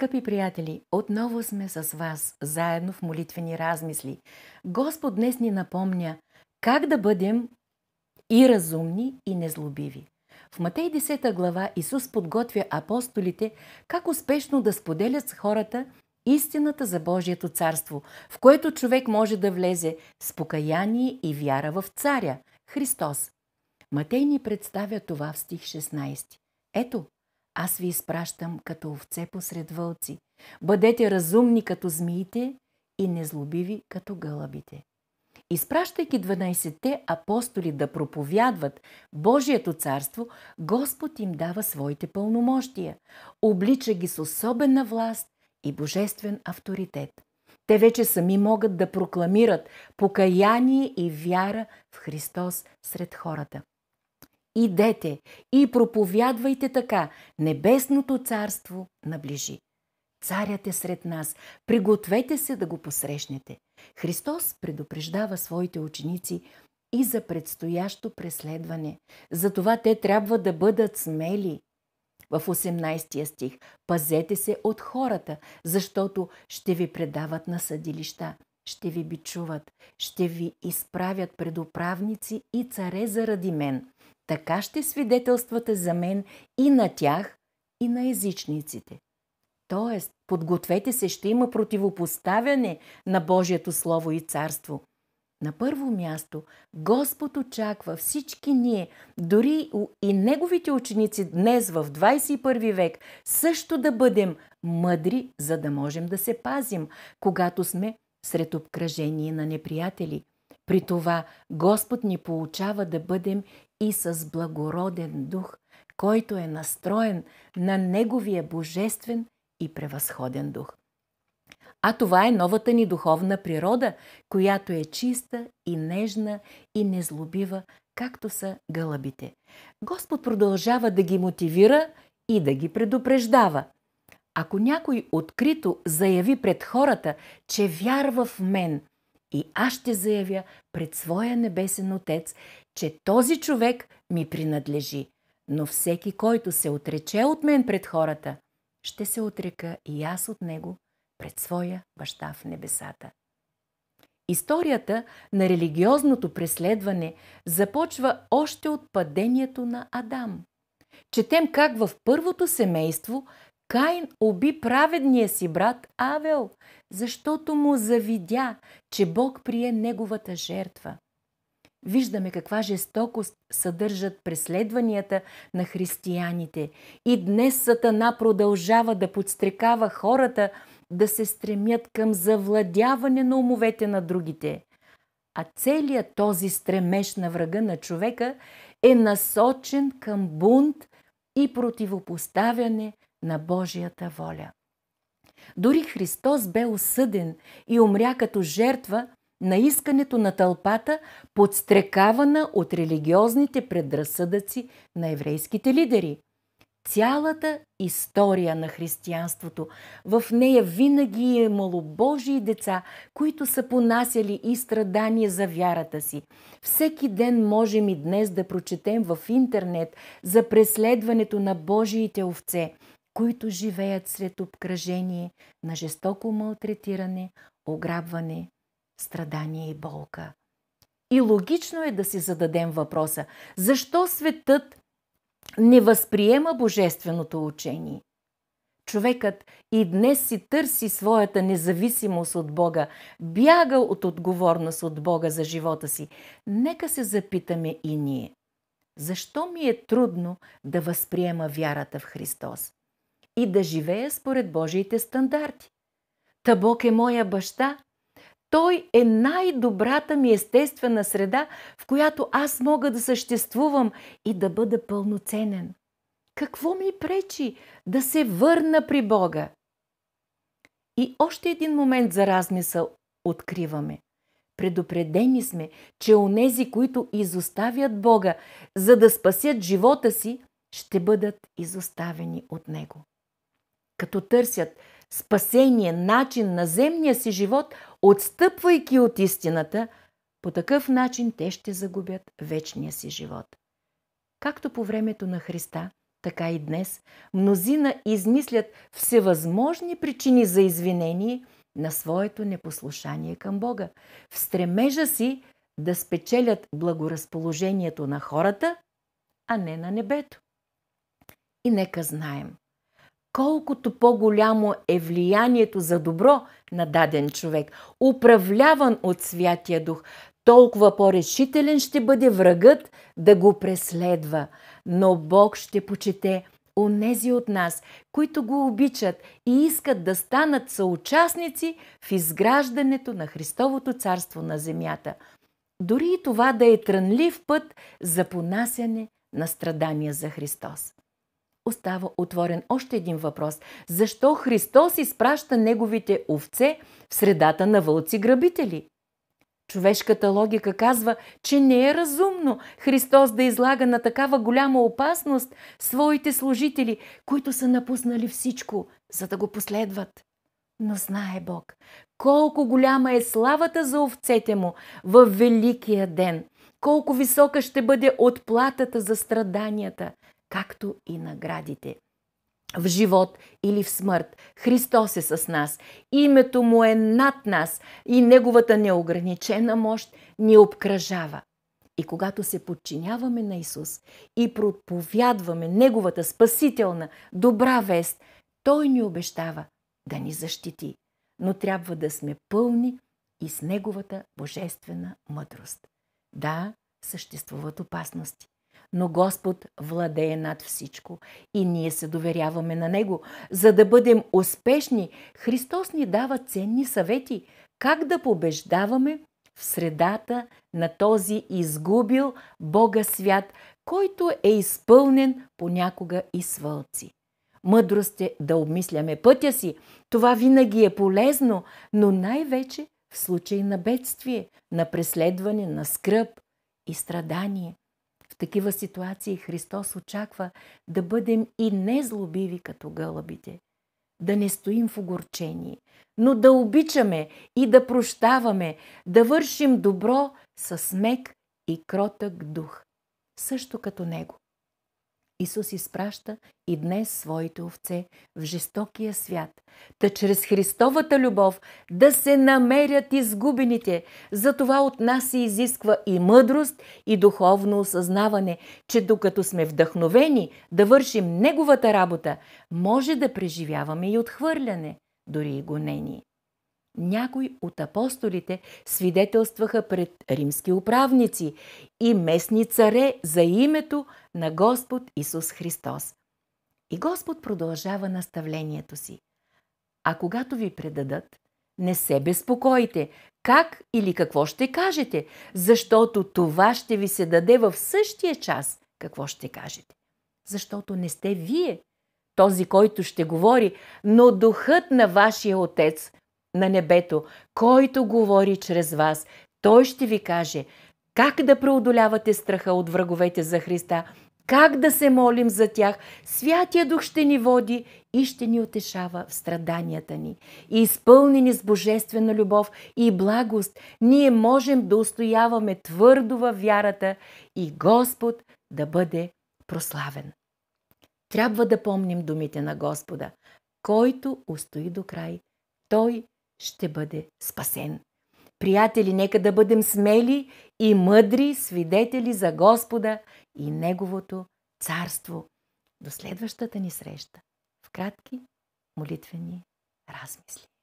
Скъпи приятели, отново сме с вас, заедно в молитвени размисли. Господ днес ни напомня как да бъдем и разумни, и незлобиви. В Матей 10 глава Исус подготвя апостолите как успешно да споделят с хората истината за Божието царство, в което човек може да влезе с покаяние и вяра в царя, Христос. Матей ни представя това в стих 16. Ето, аз ви изпращам като овце посред вълци. Бъдете разумни като змиите и незлобиви като гълъбите. Изпращайки 12-те апостоли да проповядват Божието царство, Господ им дава своите пълномощия, облича ги с особена власт и божествен авторитет. Те вече сами могат да прокламират покаяние и вяра в Христос сред хората идете и проповядвайте така, небесното царство наближи. Царят е сред нас, пригответе се да го посрещнете. Христос предупреждава своите ученици и за предстоящо преследване. Затова те трябва да бъдат смели. В 18 стих Пазете се от хората, защото ще ви предават на съдилища, ще ви бичуват, ще ви изправят пред управници и царе заради мен – така ще свидетелствате за мен и на тях, и на езичниците. Тоест, подгответе се, ще има противопоставяне на Божието Слово и Царство. На първо място, Господ очаква всички ние, дори и Неговите ученици днес в 21 век, също да бъдем мъдри, за да можем да се пазим, когато сме сред обкръжение на неприятели. При това Господ ни получава да бъдем и с благороден дух, който е настроен на Неговия божествен и превъзходен дух. А това е новата ни духовна природа, която е чиста и нежна и незлобива, както са гълъбите. Господ продължава да ги мотивира и да ги предупреждава. Ако някой открито заяви пред хората, че вярва в мен, и аз ще заявя пред своя небесен отец, че този човек ми принадлежи. Но всеки, който се отрече от мен пред хората, ще се отрека и аз от него пред своя баща в небесата. Историята на религиозното преследване започва още от падението на Адам. Четем как в първото семейство Кайн уби праведния си брат Авел, защото му завидя, че Бог прие неговата жертва. Виждаме каква жестокост съдържат преследванията на християните. И днес Сатана продължава да подстрекава хората да се стремят към завладяване на умовете на другите. А целият този стремеж на врага на човека е насочен към бунт и противопоставяне на Божията воля. Дори Христос бе осъден и умря като жертва на искането на тълпата, подстрекавана от религиозните предразсъдъци на еврейските лидери. Цялата история на християнството, в нея винаги е имало Божии деца, които са понасяли и страдания за вярата си. Всеки ден можем и днес да прочетем в интернет за преследването на Божиите овце – които живеят сред обкръжение на жестоко малтретиране, ограбване, страдание и болка. И логично е да си зададем въпроса, защо светът не възприема божественото учение? Човекът и днес си търси своята независимост от Бога, бяга от отговорност от Бога за живота си. Нека се запитаме и ние. Защо ми е трудно да възприема вярата в Христос? и да живея според Божиите стандарти. Та Бог е моя баща. Той е най-добрата ми естествена среда, в която аз мога да съществувам и да бъда пълноценен. Какво ми пречи да се върна при Бога? И още един момент за размисъл откриваме. Предупредени сме, че онези, които изоставят Бога, за да спасят живота си, ще бъдат изоставени от Него като търсят спасение, начин на земния си живот, отстъпвайки от истината, по такъв начин те ще загубят вечния си живот. Както по времето на Христа, така и днес, мнозина измислят всевъзможни причини за извинение на своето непослушание към Бога, в стремежа си да спечелят благоразположението на хората, а не на небето. И нека знаем, колкото по-голямо е влиянието за добро на даден човек, управляван от Святия Дух, толкова по-решителен ще бъде врагът да го преследва. Но Бог ще почете онези от нас, които го обичат и искат да станат съучастници в изграждането на Христовото царство на земята. Дори и това да е трънлив път за понасяне на страдания за Христос остава отворен още един въпрос. Защо Христос изпраща неговите овце в средата на вълци-грабители? Човешката логика казва, че не е разумно Христос да излага на такава голяма опасност своите служители, които са напуснали всичко, за да го последват. Но знае Бог, колко голяма е славата за овцете му в великия ден, колко висока ще бъде отплатата за страданията, както и наградите. В живот или в смърт Христос е с нас. Името Му е над нас и Неговата неограничена мощ ни обкръжава. И когато се подчиняваме на Исус и проповядваме Неговата спасителна, добра вест, Той ни обещава да ни защити. Но трябва да сме пълни и с Неговата божествена мъдрост. Да, съществуват опасности но Господ владее над всичко и ние се доверяваме на Него. За да бъдем успешни, Христос ни дава ценни съвети как да побеждаваме в средата на този изгубил Бога свят, който е изпълнен понякога и с вълци. Мъдрост е да обмисляме пътя си. Това винаги е полезно, но най-вече в случай на бедствие, на преследване, на скръп и страдание такива ситуации Христос очаква да бъдем и незлобиви като гълъбите, да не стоим в огорчение, но да обичаме и да прощаваме, да вършим добро с мек и кротък дух, също като Него. Исус изпраща и днес своите овце в жестокия свят, та чрез Христовата любов да се намерят изгубените. Затова от нас се изисква и мъдрост, и духовно осъзнаване, че докато сме вдъхновени да вършим Неговата работа, може да преживяваме и отхвърляне, дори и гонение някои от апостолите свидетелстваха пред римски управници и местни царе за името на Господ Исус Христос. И Господ продължава наставлението си. А когато ви предадат, не се безпокойте как или какво ще кажете, защото това ще ви се даде в същия час какво ще кажете. Защото не сте вие, този, който ще говори, но духът на вашия Отец – на небето, който говори чрез вас, той ще ви каже как да преодолявате страха от враговете за Христа, как да се молим за тях. Святия Дух ще ни води и ще ни отешава в страданията ни. И изпълнени с божествена любов и благост, ние можем да устояваме твърдо във вярата и Господ да бъде прославен. Трябва да помним думите на Господа. Който устои до край, той ще бъде спасен. Приятели, нека да бъдем смели и мъдри свидетели за Господа и Неговото царство. До следващата ни среща в кратки молитвени размисли.